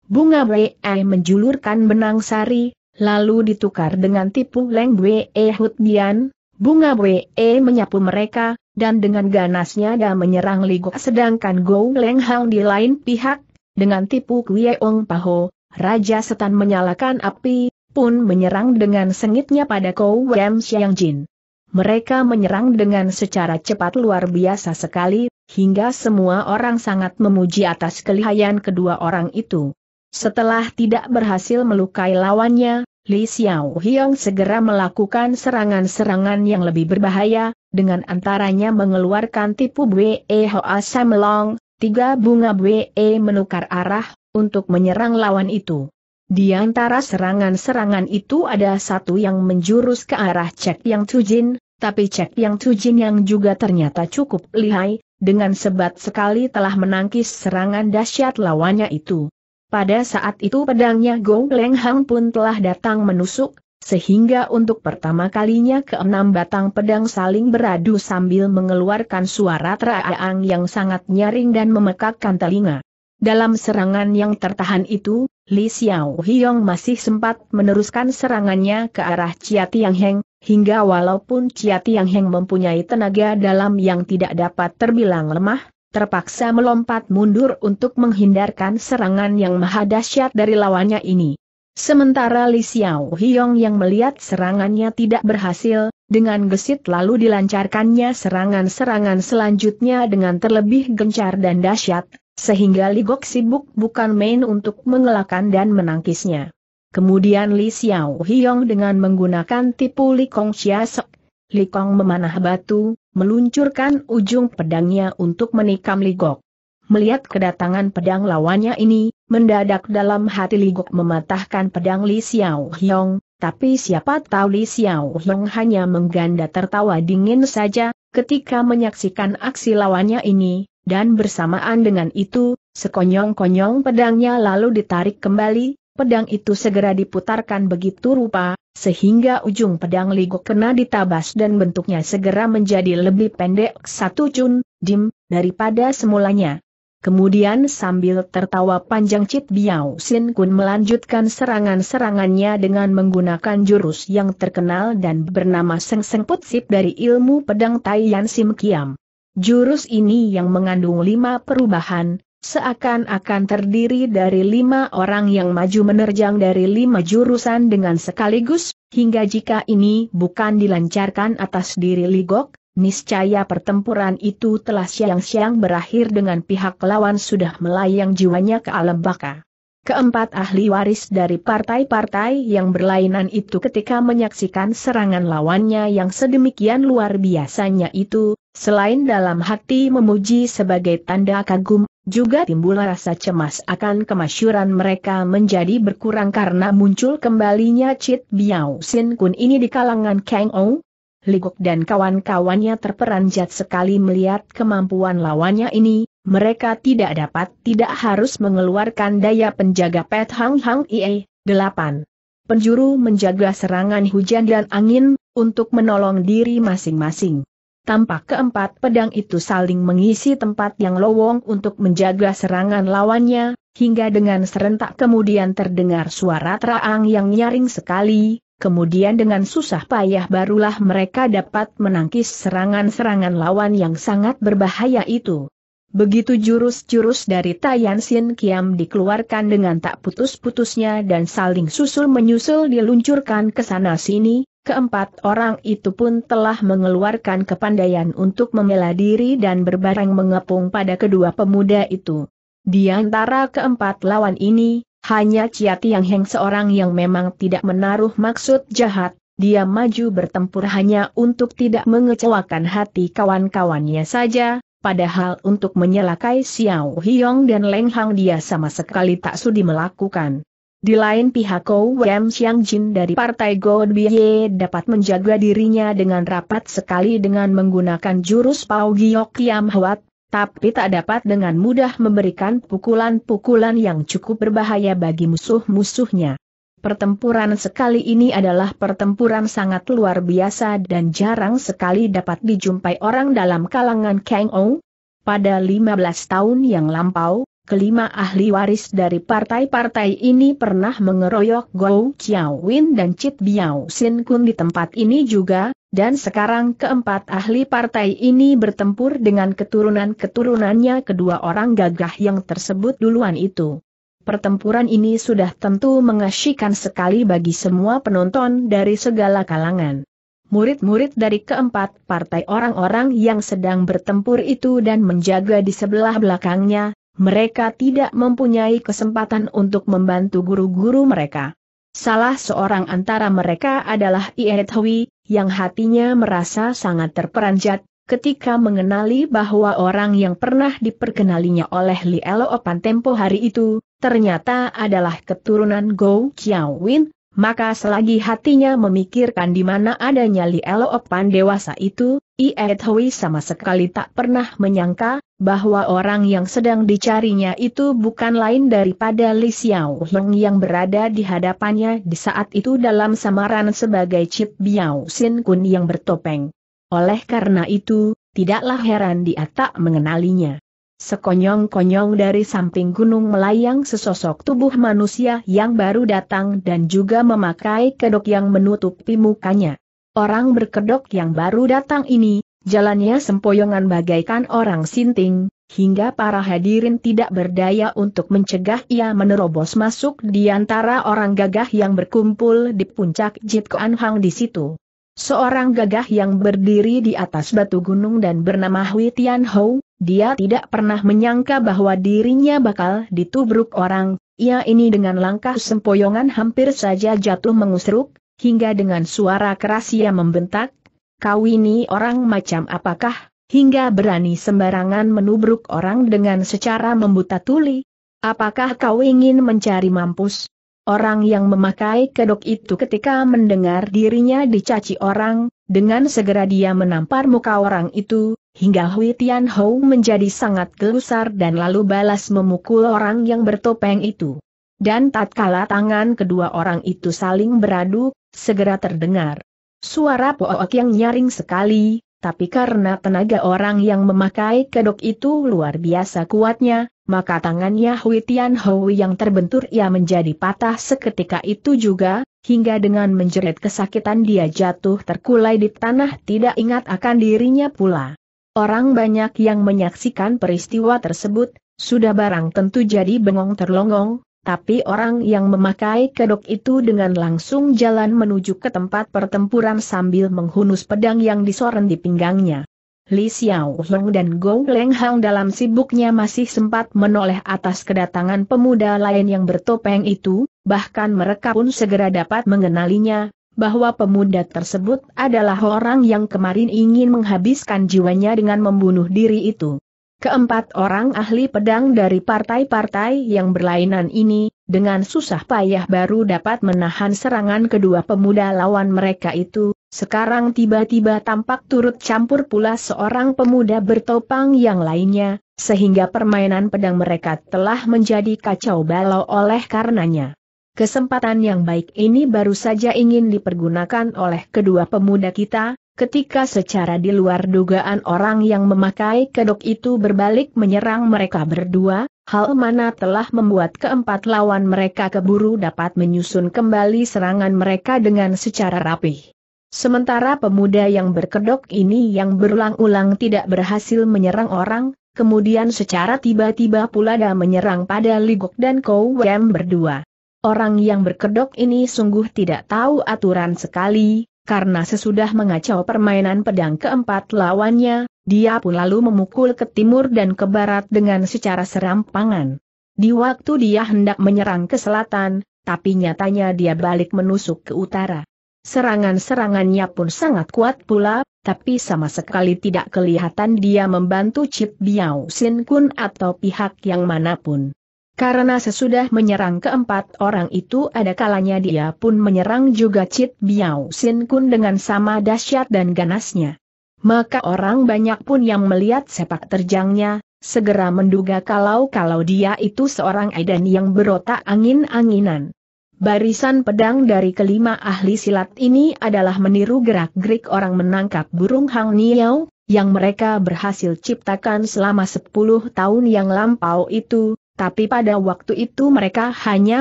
S1: Bunga Wei menjulurkan benang sari, lalu ditukar dengan tipu Leng Wei Hutian. Bunga Wei menyapu mereka, dan dengan ganasnya dia menyerang Li Guo. sedangkan Gou Leng Hang di lain pihak, dengan tipu Ong Paho, Raja Setan menyalakan api, pun menyerang dengan sengitnya pada Kou Wem Xiang Jin. Mereka menyerang dengan secara cepat luar biasa sekali, hingga semua orang sangat memuji atas kelihayan kedua orang itu. Setelah tidak berhasil melukai lawannya, Li Xiao Hiong segera melakukan serangan-serangan yang lebih berbahaya, dengan antaranya mengeluarkan tipu Bwe Hoa Long, tiga bunga Bwe menukar arah, untuk menyerang lawan itu. Di antara serangan-serangan itu ada satu yang menjurus ke arah Cek Yang Tujin, tapi Cek Yang Tujin yang juga ternyata cukup lihai, dengan sebat sekali telah menangkis serangan dahsyat lawannya itu. Pada saat itu pedangnya Gong Leng Hang pun telah datang menusuk, sehingga untuk pertama kalinya keenam batang pedang saling beradu sambil mengeluarkan suara teraang yang sangat nyaring dan memekakkan telinga. Dalam serangan yang tertahan itu, Li Xiao Hiong masih sempat meneruskan serangannya ke arah Chia Tiang Heng, hingga walaupun Chia Tiang Heng mempunyai tenaga dalam yang tidak dapat terbilang lemah, terpaksa melompat mundur untuk menghindarkan serangan yang maha dahsyat dari lawannya ini. Sementara Li Xiao Hiong yang melihat serangannya tidak berhasil, dengan gesit lalu dilancarkannya serangan-serangan selanjutnya dengan terlebih gencar dan dahsyat, sehingga Li Gok sibuk bukan main untuk mengelakkan dan menangkisnya. Kemudian Li Xiao Hiong dengan menggunakan tipu Li Kong Chia Sek Li Kong memanah batu, meluncurkan ujung pedangnya untuk menikam Ligok. Melihat kedatangan pedang lawannya ini, mendadak dalam hati Ligok mematahkan pedang Li Xiao Hyong, tapi siapa tahu Li Xiao Hyong hanya mengganda tertawa dingin saja, ketika menyaksikan aksi lawannya ini, dan bersamaan dengan itu, sekonyong-konyong pedangnya lalu ditarik kembali, pedang itu segera diputarkan begitu rupa, sehingga ujung pedang Ligo kena ditabas dan bentuknya segera menjadi lebih pendek satu cun, dim, daripada semulanya. Kemudian sambil tertawa panjang Cit Biao Sin Kun melanjutkan serangan-serangannya dengan menggunakan jurus yang terkenal dan bernama Seng Seng Put Sip dari ilmu pedang Yan Sim Kiam. Jurus ini yang mengandung lima perubahan, seakan-akan terdiri dari lima orang yang maju menerjang dari lima jurusan dengan sekaligus, hingga jika ini bukan dilancarkan atas diri Ligok, niscaya pertempuran itu telah siang-siang berakhir dengan pihak lawan sudah melayang jiwanya ke alam baka. Keempat ahli waris dari partai-partai yang berlainan itu ketika menyaksikan serangan lawannya yang sedemikian luar biasanya itu, selain dalam hati memuji sebagai tanda kagum, juga timbul rasa cemas akan kemasyuran mereka menjadi berkurang karena muncul kembalinya Chit Biao Sin Kun ini di kalangan Kang Ou. Ligok dan kawan-kawannya terperanjat sekali melihat kemampuan lawannya ini, mereka tidak dapat tidak harus mengeluarkan daya penjaga Pet Hang Hang Ie, 8. Penjuru menjaga serangan hujan dan angin, untuk menolong diri masing-masing. Tampak keempat pedang itu saling mengisi tempat yang lowong untuk menjaga serangan lawannya, hingga dengan serentak kemudian terdengar suara terang yang nyaring sekali, kemudian dengan susah payah barulah mereka dapat menangkis serangan-serangan lawan yang sangat berbahaya itu. Begitu jurus-jurus dari Tayan Sin Kiam dikeluarkan dengan tak putus-putusnya dan saling susul menyusul diluncurkan ke sana sini, Keempat orang itu pun telah mengeluarkan kepandaian untuk membela diri dan berbareng mengepung pada kedua pemuda itu. Di antara keempat lawan ini, hanya Chia Tiang Heng seorang yang memang tidak menaruh maksud jahat, dia maju bertempur hanya untuk tidak mengecewakan hati kawan-kawannya saja, padahal untuk menyelakai Xiao Hiong dan Leng Hang dia sama sekali tak sudi melakukan. Di lain pihak Kou Wem Xiang Jin dari Partai God Bie dapat menjaga dirinya dengan rapat sekali dengan menggunakan jurus Pau Giok Kiam Huat, tapi tak dapat dengan mudah memberikan pukulan-pukulan yang cukup berbahaya bagi musuh-musuhnya. Pertempuran sekali ini adalah pertempuran sangat luar biasa dan jarang sekali dapat dijumpai orang dalam kalangan Kang Ou. Pada 15 tahun yang lampau, kelima ahli waris dari partai-partai ini pernah mengeroyok Gou Chiao Win dan Chit Biao Sin Kun di tempat ini juga, dan sekarang keempat ahli partai ini bertempur dengan keturunan-keturunannya kedua orang gagah yang tersebut duluan itu. Pertempuran ini sudah tentu mengasyikan sekali bagi semua penonton dari segala kalangan murid-murid dari keempat partai orang-orang yang sedang bertempur itu dan menjaga di sebelah belakangnya, mereka tidak mempunyai kesempatan untuk membantu guru-guru mereka. Salah seorang antara mereka adalah Ied Hui, yang hatinya merasa sangat terperanjat, ketika mengenali bahwa orang yang pernah diperkenalinya oleh Li Opan tempo hari itu, ternyata adalah keturunan Go Qiao Win, maka selagi hatinya memikirkan di mana adanya Li Opan dewasa itu, Ied Hui sama sekali tak pernah menyangka bahwa orang yang sedang dicarinya itu bukan lain daripada Li Xiao Hong yang berada di hadapannya di saat itu dalam samaran sebagai Chip Biao Sin Kun yang bertopeng. Oleh karena itu, tidaklah heran dia tak mengenalinya. Sekonyong-konyong dari samping gunung melayang sesosok tubuh manusia yang baru datang dan juga memakai kedok yang menutupi mukanya. Orang berkedok yang baru datang ini, Jalannya sempoyongan bagaikan orang sinting, hingga para hadirin tidak berdaya untuk mencegah ia menerobos masuk di antara orang gagah yang berkumpul di puncak Jit Koan Hang di situ. Seorang gagah yang berdiri di atas batu gunung dan bernama Hui Tian Hou, dia tidak pernah menyangka bahwa dirinya bakal ditubruk orang, ia ini dengan langkah sempoyongan hampir saja jatuh mengusruk, hingga dengan suara keras ia membentak, kau ini orang macam apakah, hingga berani sembarangan menubruk orang dengan secara membuta tuli? Apakah kau ingin mencari mampus? Orang yang memakai kedok itu ketika mendengar dirinya dicaci orang, dengan segera dia menampar muka orang itu, hingga Hui Tian Hou menjadi sangat gelusar dan lalu balas memukul orang yang bertopeng itu. Dan tatkala tangan kedua orang itu saling beradu, segera terdengar Suara pook yang nyaring sekali, tapi karena tenaga orang yang memakai kedok itu luar biasa kuatnya, maka tangannya Hui Tian Hui yang terbentur ia menjadi patah seketika itu juga, hingga dengan menjerit kesakitan dia jatuh terkulai di tanah tidak ingat akan dirinya pula. Orang banyak yang menyaksikan peristiwa tersebut, sudah barang tentu jadi bengong terlongong, tapi orang yang memakai kedok itu dengan langsung jalan menuju ke tempat pertempuran sambil menghunus pedang yang disoren di pinggangnya. Li Xiao Hong dan Gong Leng Hang dalam sibuknya masih sempat menoleh atas kedatangan pemuda lain yang bertopeng itu, bahkan mereka pun segera dapat mengenalinya, bahwa pemuda tersebut adalah orang yang kemarin ingin menghabiskan jiwanya dengan membunuh diri itu. Keempat orang ahli pedang dari partai-partai yang berlainan ini, dengan susah payah baru dapat menahan serangan kedua pemuda lawan mereka itu, sekarang tiba-tiba tampak turut campur pula seorang pemuda bertopang yang lainnya, sehingga permainan pedang mereka telah menjadi kacau balau oleh karenanya. Kesempatan yang baik ini baru saja ingin dipergunakan oleh kedua pemuda kita, ketika secara di luar dugaan orang yang memakai kedok itu berbalik menyerang mereka berdua, hal mana telah membuat keempat lawan mereka keburu dapat menyusun kembali serangan mereka dengan secara rapih. Sementara pemuda yang berkedok ini yang berulang-ulang tidak berhasil menyerang orang, kemudian secara tiba-tiba pula dia menyerang pada Ligok dan Kou Wem berdua. Orang yang berkedok ini sungguh tidak tahu aturan sekali, karena sesudah mengacau permainan pedang keempat lawannya, dia pun lalu memukul ke timur dan ke barat dengan secara serampangan. Di waktu dia hendak menyerang ke selatan, tapi nyatanya dia balik menusuk ke utara. Serangan-serangannya pun sangat kuat pula, tapi sama sekali tidak kelihatan dia membantu Chip Biao Sin Kun atau pihak yang manapun. Karena sesudah menyerang keempat orang itu ada kalanya dia pun menyerang juga Cit Biao Sin Kun dengan sama dahsyat dan ganasnya. Maka orang banyak pun yang melihat sepak terjangnya, segera menduga kalau-kalau dia itu seorang edan yang berotak angin-anginan. Barisan pedang dari kelima ahli silat ini adalah meniru gerak-gerik orang menangkap burung Hang Niao, yang mereka berhasil ciptakan selama 10 tahun yang lampau itu, tapi pada waktu itu mereka hanya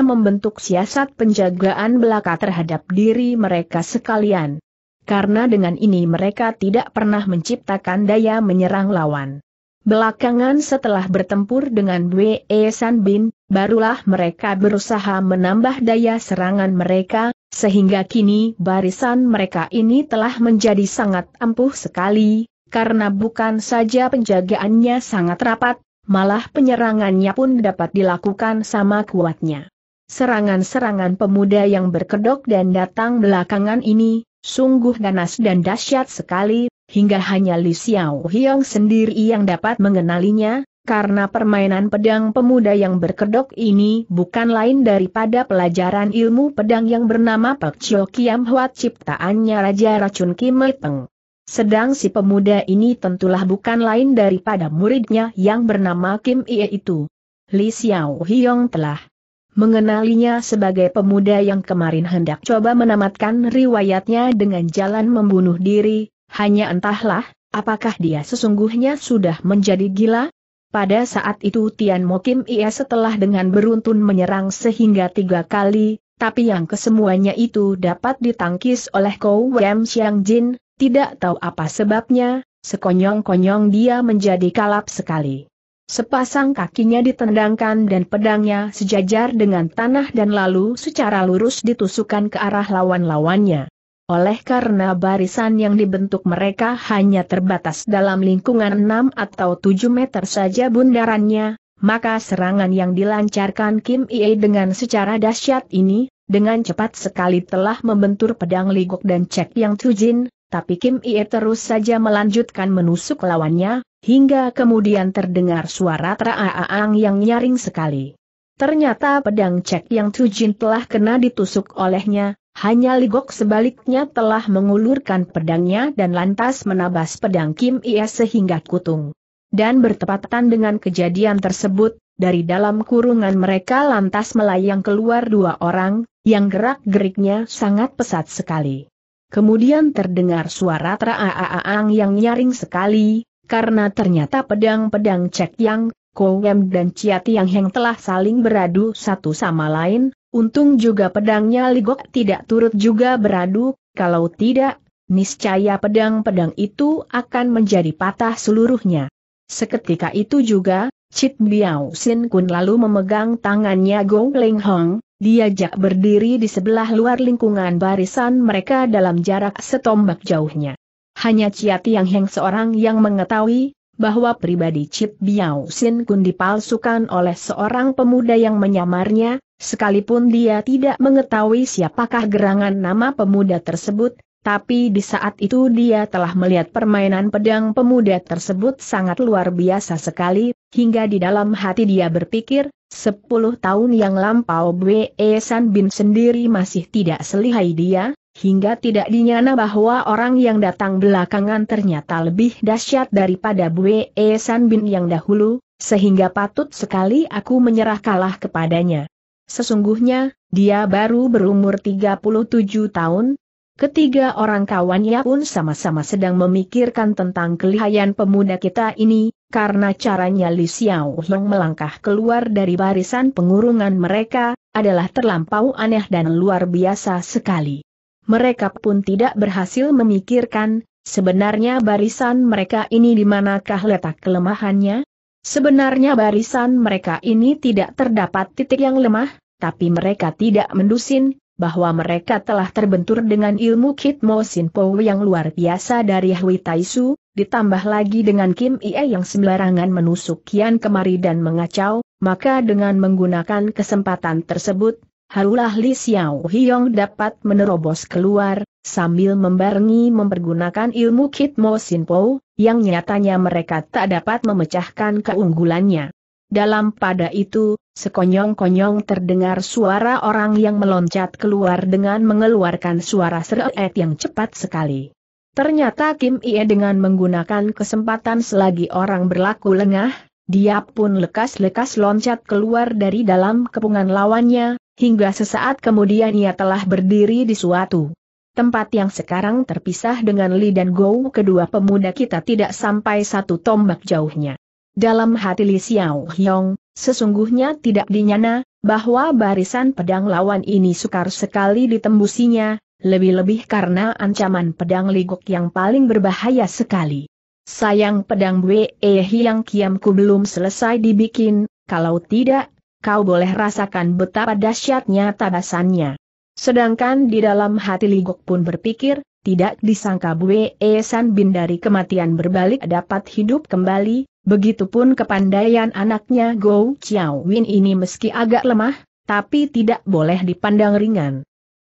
S1: membentuk siasat penjagaan belaka terhadap diri mereka sekalian. Karena dengan ini mereka tidak pernah menciptakan daya menyerang lawan. Belakangan setelah bertempur dengan Wei e San Bin, barulah mereka berusaha menambah daya serangan mereka, sehingga kini barisan mereka ini telah menjadi sangat ampuh sekali, karena bukan saja penjagaannya sangat rapat, malah penyerangannya pun dapat dilakukan sama kuatnya. Serangan-serangan pemuda yang berkedok dan datang belakangan ini, sungguh ganas dan dahsyat sekali, hingga hanya Li Xiao Hiong sendiri yang dapat mengenalinya, karena permainan pedang pemuda yang berkedok ini bukan lain daripada pelajaran ilmu pedang yang bernama Pek Chio Kiam Huat ciptaannya Raja Racun Kim Peng. Sedang si pemuda ini tentulah bukan lain daripada muridnya yang bernama Kim Ie itu. Li Xiao Hiong telah mengenalinya sebagai pemuda yang kemarin hendak coba menamatkan riwayatnya dengan jalan membunuh diri, hanya entahlah, apakah dia sesungguhnya sudah menjadi gila? Pada saat itu Tian Mo Kim Ie setelah dengan beruntun menyerang sehingga tiga kali, tapi yang kesemuanya itu dapat ditangkis oleh Kou Wem Xiang Jin, tidak tahu apa sebabnya, sekonyong-konyong dia menjadi kalap sekali. Sepasang kakinya ditendangkan dan pedangnya sejajar dengan tanah dan lalu secara lurus ditusukkan ke arah lawan-lawannya. Oleh karena barisan yang dibentuk mereka hanya terbatas dalam lingkungan 6 atau 7 meter saja bundarannya, maka serangan yang dilancarkan Kim Ie dengan secara dahsyat ini, dengan cepat sekali telah membentur pedang Ligok dan Cek Yang Tujin, tapi Kim Ie terus saja melanjutkan menusuk lawannya, hingga kemudian terdengar suara teraaang yang nyaring sekali. Ternyata pedang cek yang Tujin telah kena ditusuk olehnya, hanya Ligok sebaliknya telah mengulurkan pedangnya dan lantas menabas pedang Kim Ie sehingga kutung. Dan bertepatan dengan kejadian tersebut, dari dalam kurungan mereka lantas melayang keluar dua orang, yang gerak-geriknya sangat pesat sekali. Kemudian terdengar suara traaang yang nyaring sekali, karena ternyata pedang-pedang Cek Yang, Kowem dan Ciat Yang Heng telah saling beradu satu sama lain, untung juga pedangnya Ligok tidak turut juga beradu, kalau tidak, niscaya pedang-pedang itu akan menjadi patah seluruhnya. Seketika itu juga, Cip Biao Sin Kun lalu memegang tangannya Gong Ling Hong, Diajak berdiri di sebelah luar lingkungan barisan mereka dalam jarak setombak jauhnya. Hanya Chia Tiang Heng seorang yang mengetahui, bahwa pribadi Chip Biao Sin Kun dipalsukan oleh seorang pemuda yang menyamarnya, sekalipun dia tidak mengetahui siapakah gerangan nama pemuda tersebut, tapi di saat itu dia telah melihat permainan pedang pemuda tersebut sangat luar biasa sekali, hingga di dalam hati dia berpikir, Sepuluh tahun yang lampau Bwe San Bin sendiri masih tidak selihai dia, hingga tidak dinyana bahwa orang yang datang belakangan ternyata lebih dahsyat daripada Bwe San Bin yang dahulu, sehingga patut sekali aku menyerah kalah kepadanya. Sesungguhnya, dia baru berumur 37 tahun, Ketiga orang kawannya pun sama-sama sedang memikirkan tentang kelihayan pemuda kita ini, karena caranya Li Xiao Hong melangkah keluar dari barisan pengurungan mereka, adalah terlampau aneh dan luar biasa sekali. Mereka pun tidak berhasil memikirkan, sebenarnya barisan mereka ini di manakah letak kelemahannya? Sebenarnya barisan mereka ini tidak terdapat titik yang lemah, tapi mereka tidak mendusin, bahwa mereka telah terbentur dengan ilmu Kit Mo Sin Po yang luar biasa dari Hui Tai Su, ditambah lagi dengan Kim Ie yang sembarangan menusuk kian kemari dan mengacau, maka dengan menggunakan kesempatan tersebut, Harulah Li Xiao Hiong dapat menerobos keluar, sambil membarengi mempergunakan ilmu Kit Mo Sin Po, yang nyatanya mereka tak dapat memecahkan keunggulannya dalam pada itu, sekonyong-konyong terdengar suara orang yang meloncat keluar dengan mengeluarkan suara seret-seret yang cepat sekali. Ternyata Kim Ie dengan menggunakan kesempatan selagi orang berlaku lengah, dia pun lekas-lekas loncat keluar dari dalam kepungan lawannya, hingga sesaat kemudian ia telah berdiri di suatu tempat yang sekarang terpisah dengan Li dan Gou kedua pemuda kita tidak sampai satu tombak jauhnya. Dalam hati Li Xiao Hyong, sesungguhnya tidak dinyana, bahwa barisan pedang lawan ini sukar sekali ditembusinya, lebih-lebih karena ancaman pedang ligok yang paling berbahaya sekali. Sayang pedang Wei yang kiamku belum selesai dibikin, kalau tidak, kau boleh rasakan betapa dahsyatnya tabasannya. Sedangkan di dalam hati Ligok pun berpikir, tidak disangka Bue e San Bin dari kematian berbalik dapat hidup kembali, begitupun kepandaian anaknya Go Chiao Win ini meski agak lemah, tapi tidak boleh dipandang ringan.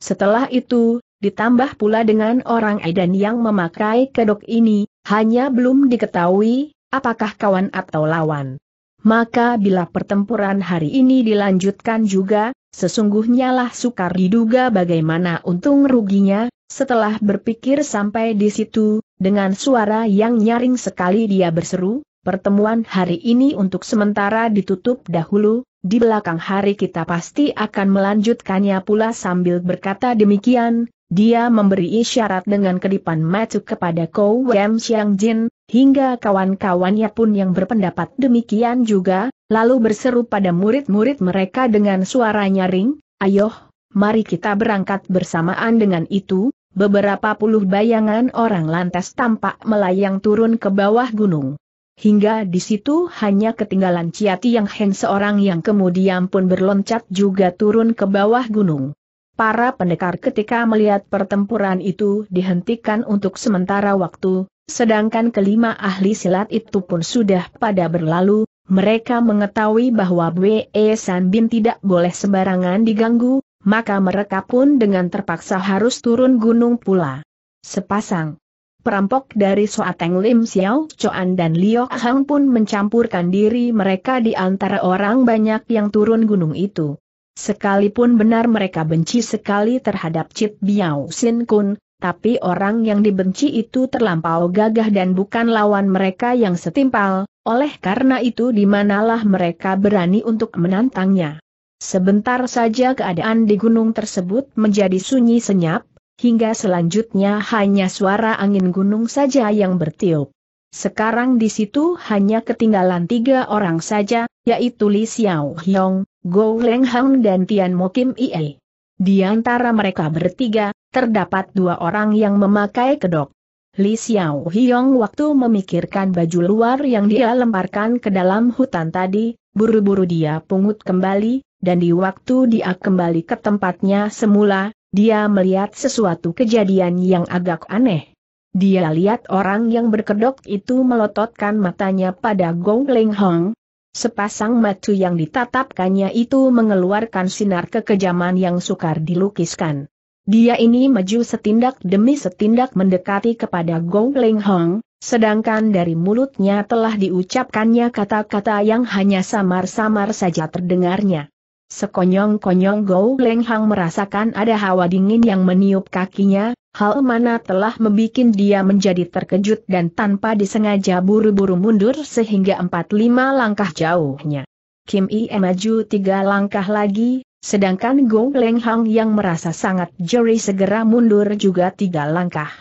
S1: Setelah itu, ditambah pula dengan orang Aidan yang memakai kedok ini, hanya belum diketahui apakah kawan atau lawan. Maka bila pertempuran hari ini dilanjutkan juga, sesungguhnya lah sukar diduga bagaimana untung ruginya, setelah berpikir sampai di situ, dengan suara yang nyaring sekali dia berseru, pertemuan hari ini untuk sementara ditutup dahulu, di belakang hari kita pasti akan melanjutkannya pula sambil berkata demikian, dia memberi isyarat dengan kedipan mata kepada Kou Wem Xiang Jin, hingga kawan-kawannya pun yang berpendapat demikian juga, lalu berseru pada murid-murid mereka dengan suara nyaring, ayo, mari kita berangkat bersamaan dengan itu, beberapa puluh bayangan orang lantas tampak melayang turun ke bawah gunung. Hingga di situ hanya ketinggalan Ciati yang Hen seorang yang kemudian pun berloncat juga turun ke bawah gunung. Para pendekar ketika melihat pertempuran itu dihentikan untuk sementara waktu, sedangkan kelima ahli silat itu pun sudah pada berlalu, mereka mengetahui bahwa Bwe San Bin tidak boleh sembarangan diganggu, maka mereka pun dengan terpaksa harus turun gunung pula. Sepasang perampok dari Soateng Lim Xiao Choan dan Liu Hang pun mencampurkan diri mereka di antara orang banyak yang turun gunung itu. Sekalipun benar mereka benci sekali terhadap Chit Biao Sin Kun, tapi orang yang dibenci itu terlampau gagah dan bukan lawan mereka yang setimpal, oleh karena itu dimanalah mereka berani untuk menantangnya. Sebentar saja keadaan di gunung tersebut menjadi sunyi senyap, hingga selanjutnya hanya suara angin gunung saja yang bertiup. Sekarang di situ hanya ketinggalan tiga orang saja, yaitu Li Xiao Hyong, Go Leng Hang dan Tian Mo Kim Ie. Di antara mereka bertiga, terdapat dua orang yang memakai kedok. Li Xiao Hyong waktu memikirkan baju luar yang dia lemparkan ke dalam hutan tadi, buru-buru dia pungut kembali, dan di waktu dia kembali ke tempatnya semula, dia melihat sesuatu kejadian yang agak aneh. Dia lihat orang yang berkedok itu melototkan matanya pada Gong Ling Hong. Sepasang mata yang ditatapkannya itu mengeluarkan sinar kekejaman yang sukar dilukiskan. Dia ini maju setindak demi setindak mendekati kepada Gong Ling Hong, sedangkan dari mulutnya telah diucapkannya kata-kata yang hanya samar-samar saja terdengarnya. Sekonyong-konyong Gou Lenghang merasakan ada hawa dingin yang meniup kakinya, hal mana telah membuat dia menjadi terkejut dan tanpa disengaja buru-buru mundur sehingga empat lima langkah jauhnya. Kim Ie maju tiga langkah lagi, sedangkan Gou Lenghang yang merasa sangat jeri segera mundur juga tiga langkah.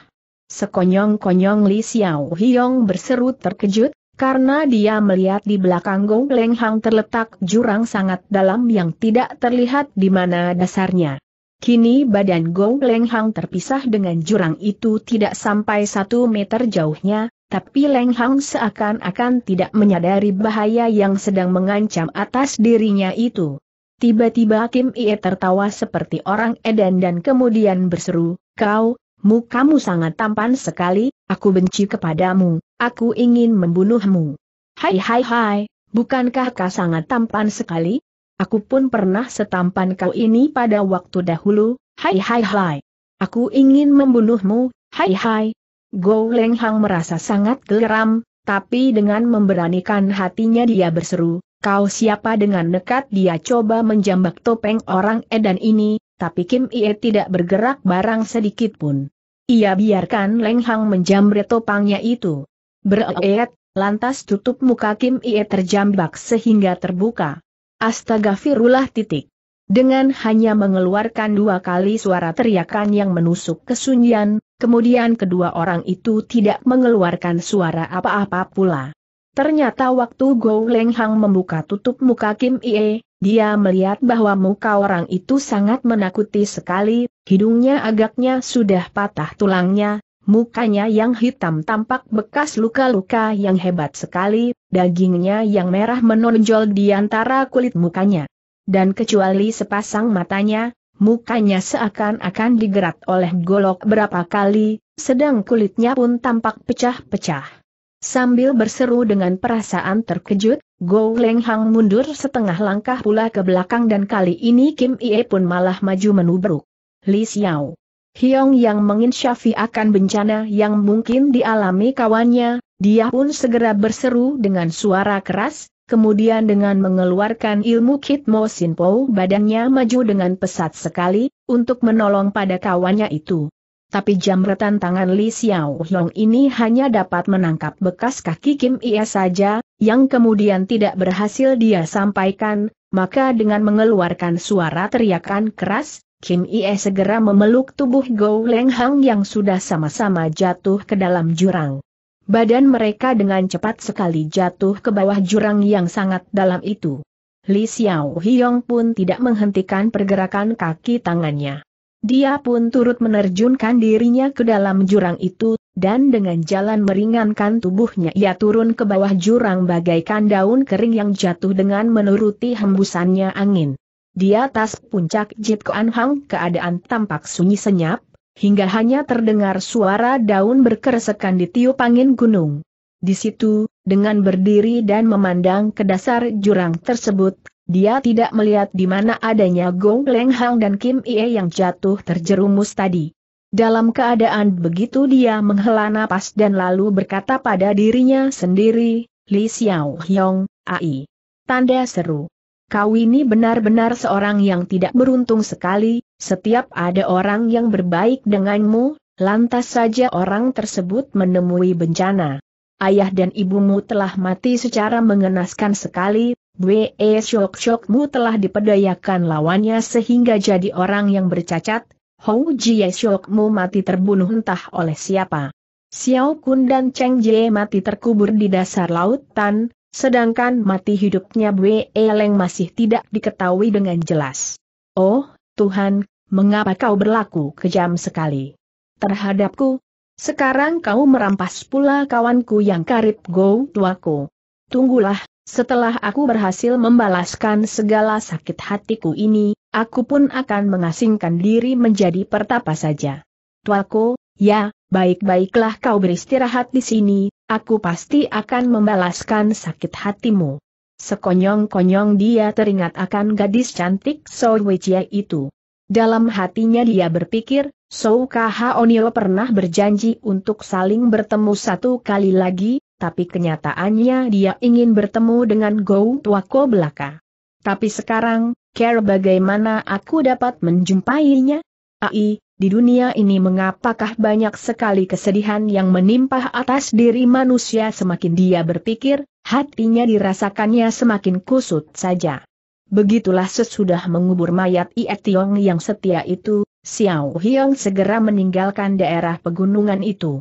S1: Sekonyong-konyong Li Xiao Hiong berseru terkejut, karena dia melihat di belakang Gong Leng Hang terletak jurang sangat dalam yang tidak terlihat di mana dasarnya. Kini badan Gong Leng Hang terpisah dengan jurang itu tidak sampai satu meter jauhnya, tapi Leng Hang seakan-akan tidak menyadari bahaya yang sedang mengancam atas dirinya itu. Tiba-tiba Kim Ie tertawa seperti orang edan dan kemudian berseru, kau, Mukamu sangat tampan sekali, aku benci kepadamu, aku ingin membunuhmu. Hai hai hai, bukankah kau sangat tampan sekali? Aku pun pernah setampan kau ini pada waktu dahulu, hai hai hai. Aku ingin membunuhmu, hai hai. Go Leng Hang merasa sangat geram, tapi dengan memberanikan hatinya dia berseru, kau siapa dengan nekat dia coba menjambak topeng orang edan ini, tapi Kim Ie tidak bergerak barang sedikit pun. Ia biarkan Leng Hang menjamret topangnya itu. Bereet, lantas tutup muka Kim Ie terjambak sehingga terbuka. Astaga firulah titik. Dengan hanya mengeluarkan dua kali suara teriakan yang menusuk kesunyian, kemudian kedua orang itu tidak mengeluarkan suara apa-apa pula. Ternyata waktu Go Leng Hang membuka tutup muka Kim Ie, dia melihat bahwa muka orang itu sangat menakuti sekali, hidungnya agaknya sudah patah tulangnya, mukanya yang hitam tampak bekas luka-luka yang hebat sekali, dagingnya yang merah menonjol di antara kulit mukanya. Dan kecuali sepasang matanya, mukanya seakan-akan digerak oleh golok berapa kali, sedang kulitnya pun tampak pecah-pecah. Sambil berseru dengan perasaan terkejut, Go Lenghang mundur setengah langkah pula ke belakang dan kali ini Kim Ie pun malah maju menubruk. Li Xiao. Hiong yang menginsyafi akan bencana yang mungkin dialami kawannya, dia pun segera berseru dengan suara keras, kemudian dengan mengeluarkan ilmu Kit Mo Sin Po badannya maju dengan pesat sekali, untuk menolong pada kawannya itu tapi jamretan tangan Li Xiao Long ini hanya dapat menangkap bekas kaki Kim Ia saja, yang kemudian tidak berhasil dia sampaikan, maka dengan mengeluarkan suara teriakan keras, Kim Ie segera memeluk tubuh Go Leng Hang yang sudah sama-sama jatuh ke dalam jurang. Badan mereka dengan cepat sekali jatuh ke bawah jurang yang sangat dalam itu. Li Xiao Hiong pun tidak menghentikan pergerakan kaki tangannya. Dia pun turut menerjunkan dirinya ke dalam jurang itu, dan dengan jalan meringankan tubuhnya ia turun ke bawah jurang bagaikan daun kering yang jatuh dengan menuruti hembusannya angin. Di atas puncak Jit Koan Hang keadaan tampak sunyi senyap, hingga hanya terdengar suara daun berkeresekan di tiup angin gunung. Di situ, dengan berdiri dan memandang ke dasar jurang tersebut, dia tidak melihat di mana adanya Gong Leng Hang dan Kim Ie yang jatuh terjerumus tadi. Dalam keadaan begitu dia menghela napas dan lalu berkata pada dirinya sendiri, Li Xiao Hyong, AI. Tanda seru. Kau ini benar-benar seorang yang tidak beruntung sekali, setiap ada orang yang berbaik denganmu, lantas saja orang tersebut menemui bencana ayah dan ibumu telah mati secara mengenaskan sekali, Bwe Syok-syokmu telah dipedayakan lawannya sehingga jadi orang yang bercacat, Hou Jie Syokmu mati terbunuh entah oleh siapa. Xiao Kun dan Cheng Jie mati terkubur di dasar lautan, sedangkan mati hidupnya Bwe Leng masih tidak diketahui dengan jelas. Oh, Tuhan, mengapa kau berlaku kejam sekali? Terhadapku, sekarang kau merampas pula kawanku yang karib go tuaku. Tunggulah, setelah aku berhasil membalaskan segala sakit hatiku ini, aku pun akan mengasingkan diri menjadi pertapa saja. Tuaku, ya, baik-baiklah kau beristirahat di sini, aku pasti akan membalaskan sakit hatimu. Sekonyong-konyong dia teringat akan gadis cantik Sowecia itu. Dalam hatinya dia berpikir, Sou Kaha pernah berjanji untuk saling bertemu satu kali lagi, tapi kenyataannya dia ingin bertemu dengan Gou Tuako belaka. Tapi sekarang, care bagaimana aku dapat menjumpainya? Ai, di dunia ini mengapakah banyak sekali kesedihan yang menimpa atas diri manusia semakin dia berpikir, hatinya dirasakannya semakin kusut saja. Begitulah sesudah mengubur mayat Ie Tiong yang setia itu, Xiao Hiong segera meninggalkan daerah pegunungan itu.